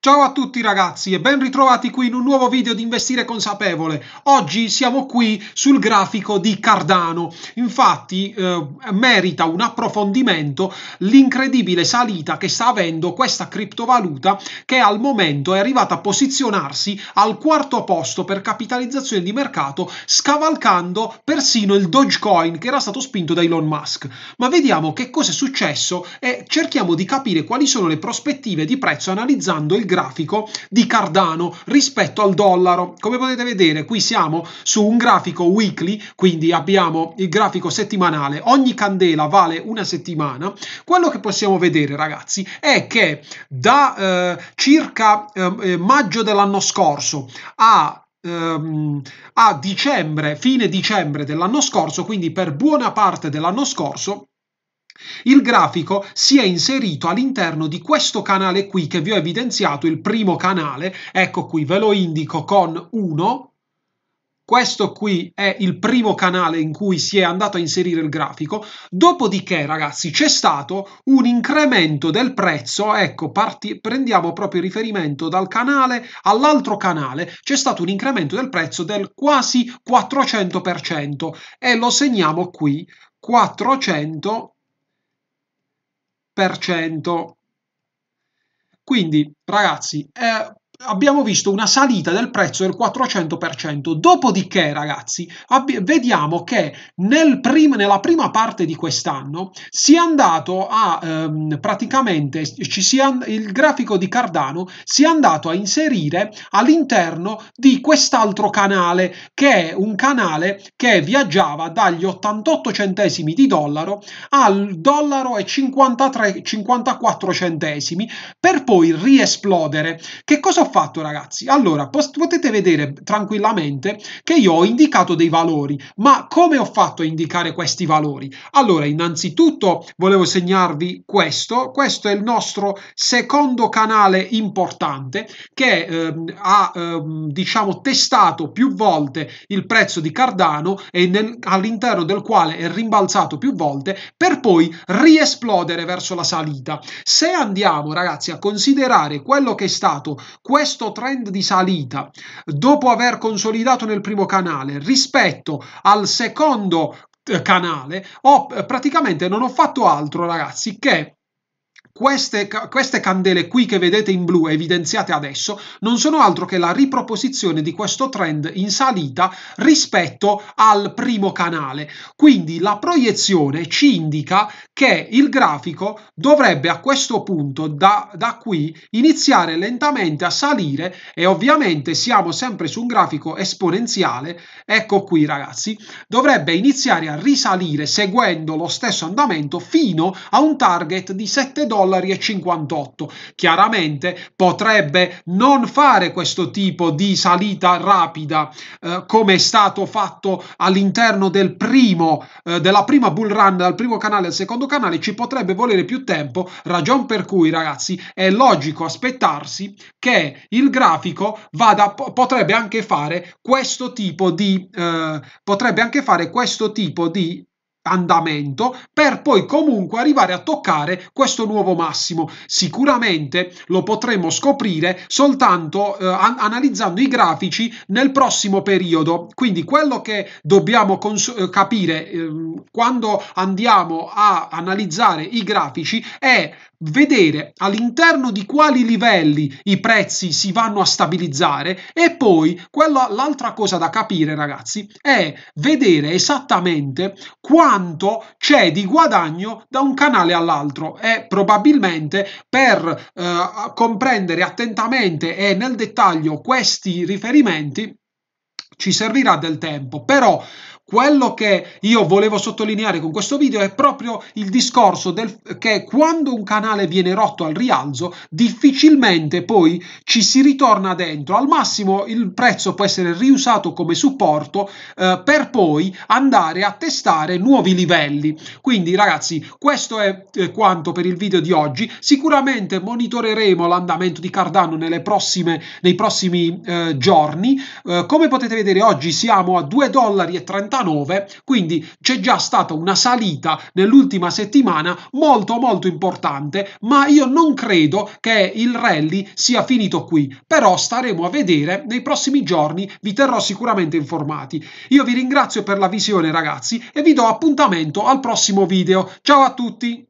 Ciao a tutti ragazzi e ben ritrovati qui in un nuovo video di Investire Consapevole. Oggi siamo qui sul grafico di Cardano. Infatti eh, merita un approfondimento l'incredibile salita che sta avendo questa criptovaluta che al momento è arrivata a posizionarsi al quarto posto per capitalizzazione di mercato scavalcando persino il Dogecoin che era stato spinto da Elon Musk. Ma vediamo che cosa è successo e cerchiamo di capire quali sono le prospettive di prezzo analizzando il grafico di Cardano rispetto al dollaro. Come potete vedere qui siamo su un grafico weekly, quindi abbiamo il grafico settimanale, ogni candela vale una settimana. Quello che possiamo vedere ragazzi è che da eh, circa eh, eh maggio dell'anno scorso a ehm, a dicembre, fine dicembre dell'anno scorso, quindi per buona parte dell'anno scorso, il grafico si è inserito all'interno di questo canale qui che vi ho evidenziato, il primo canale, ecco qui, ve lo indico con 1, questo qui è il primo canale in cui si è andato a inserire il grafico, dopodiché ragazzi c'è stato un incremento del prezzo, ecco parti, prendiamo proprio riferimento dal canale all'altro canale, c'è stato un incremento del prezzo del quasi 400% e lo segniamo qui, 400% quindi, ragazzi, è eh, abbiamo visto una salita del prezzo del 400%. Dopodiché, ragazzi, vediamo che nel prim nella prima parte di quest'anno si è andato a ehm, praticamente il grafico di Cardano si è andato a inserire all'interno di quest'altro canale che è un canale che viaggiava dagli 88 centesimi di dollaro al dollaro e 53 54 centesimi per poi riesplodere. Che cosa fatto ragazzi? Allora, potete vedere tranquillamente che io ho indicato dei valori, ma come ho fatto a indicare questi valori? Allora, innanzitutto volevo segnarvi questo, questo è il nostro secondo canale importante che ehm, ha ehm, diciamo testato più volte il prezzo di Cardano e all'interno del quale è rimbalzato più volte per poi riesplodere verso la salita. Se andiamo ragazzi a considerare quello che è stato questo questo trend di salita, dopo aver consolidato nel primo canale rispetto al secondo eh, canale, ho eh, praticamente non ho fatto altro, ragazzi, che queste, queste, candele qui che vedete in blu evidenziate adesso non sono altro che la riproposizione di questo trend in salita rispetto al primo canale. Quindi la proiezione ci indica che il grafico dovrebbe a questo punto da, da, qui iniziare lentamente a salire e ovviamente siamo sempre su un grafico esponenziale ecco qui ragazzi dovrebbe iniziare a risalire seguendo lo stesso andamento fino a un target di 7,58 dollari chiaramente potrebbe non fare questo tipo di salita rapida eh, come è stato fatto all'interno del primo eh, della prima bull run dal primo canale al secondo canale ci potrebbe volere più tempo, ragion per cui ragazzi è logico aspettarsi che il grafico vada, potrebbe anche fare questo tipo di, eh, potrebbe anche fare questo tipo di andamento per poi comunque arrivare a toccare questo nuovo massimo. Sicuramente lo potremo scoprire soltanto eh, analizzando i grafici nel prossimo periodo. Quindi quello che dobbiamo eh, capire eh, quando andiamo a analizzare i grafici è vedere all'interno di quali livelli i prezzi si vanno a stabilizzare e poi l'altra cosa da capire ragazzi è vedere esattamente quando quanto c'è di guadagno da un canale all'altro e probabilmente per eh, comprendere attentamente e nel dettaglio questi riferimenti ci servirà del tempo, però quello che io volevo sottolineare con questo video è proprio il discorso del, che quando un canale viene rotto al rialzo, difficilmente poi ci si ritorna dentro. Al massimo il prezzo può essere riusato come supporto eh, per poi andare a testare nuovi livelli. Quindi ragazzi, questo è eh, quanto per il video di oggi. Sicuramente monitoreremo l'andamento di Cardano prossime, nei prossimi eh, giorni. Eh, come potete vedere oggi siamo a 2 dollari 89, quindi c'è già stata una salita nell'ultima settimana molto molto importante, ma io non credo che il rally sia finito qui, però staremo a vedere nei prossimi giorni, vi terrò sicuramente informati. Io vi ringrazio per la visione ragazzi e vi do appuntamento al prossimo video. Ciao a tutti!